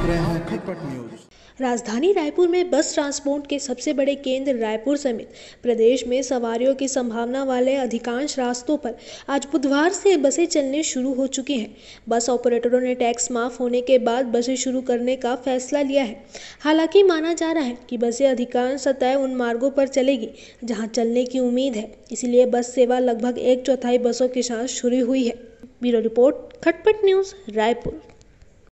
देख रहे हैं खटपट न्यूज राजधानी रायपुर में बस ट्रांसपोर्ट के सबसे बड़े केंद्र रायपुर समेत प्रदेश में सवारियों की संभावना वाले अधिकांश रास्तों पर आज बुधवार से बसें चलने शुरू हो चुकी हैं बस ऑपरेटरों ने टैक्स माफ होने के बाद बसें शुरू करने का फैसला लिया है हालांकि माना जा रहा है कि बसें अधिकांश सतह उन मार्गों पर चलेगी जहाँ चलने की उम्मीद है इसलिए बस सेवा लगभग एक चौथाई बसों के साथ शुरू हुई है bureau report Khatpat news Raipur